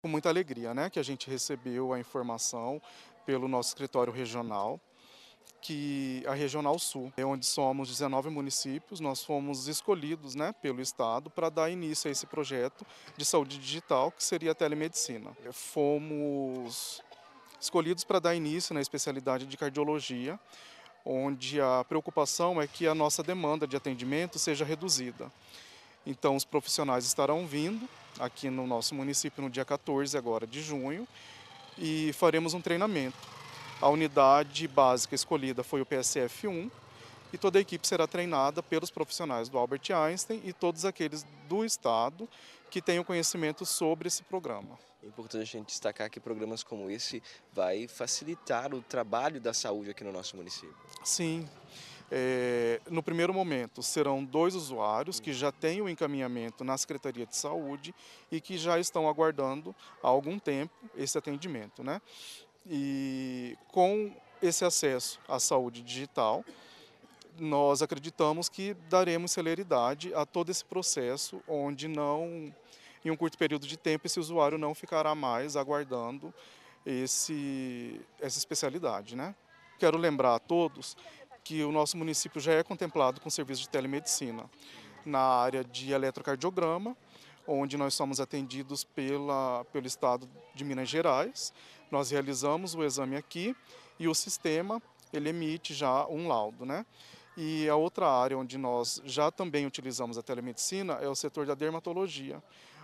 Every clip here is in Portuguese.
Com muita alegria, né, que a gente recebeu a informação pelo nosso escritório regional, que a Regional Sul, é onde somos 19 municípios, nós fomos escolhidos né, pelo Estado para dar início a esse projeto de saúde digital, que seria a telemedicina. Fomos escolhidos para dar início na especialidade de cardiologia, onde a preocupação é que a nossa demanda de atendimento seja reduzida. Então, os profissionais estarão vindo aqui no nosso município no dia 14 agora de junho e faremos um treinamento. A unidade básica escolhida foi o PSF1 e toda a equipe será treinada pelos profissionais do Albert Einstein e todos aqueles do Estado que tenham conhecimento sobre esse programa. É importante a gente destacar que programas como esse vai facilitar o trabalho da saúde aqui no nosso município. Sim. É, no primeiro momento, serão dois usuários que já têm o encaminhamento na Secretaria de Saúde e que já estão aguardando há algum tempo esse atendimento. Né? E com esse acesso à saúde digital, nós acreditamos que daremos celeridade a todo esse processo, onde não, em um curto período de tempo, esse usuário não ficará mais aguardando esse, essa especialidade. Né? Quero lembrar a todos que o nosso município já é contemplado com serviço de telemedicina na área de eletrocardiograma, onde nós somos atendidos pela, pelo estado de Minas Gerais. Nós realizamos o exame aqui e o sistema ele emite já um laudo, né? E a outra área onde nós já também utilizamos a telemedicina é o setor da dermatologia,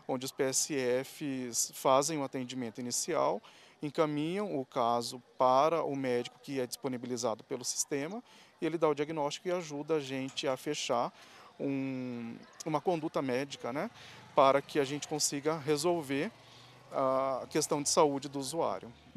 onde os PSFs fazem o um atendimento inicial, encaminham o caso para o médico que é disponibilizado pelo sistema ele dá o diagnóstico e ajuda a gente a fechar um, uma conduta médica, né, para que a gente consiga resolver a questão de saúde do usuário.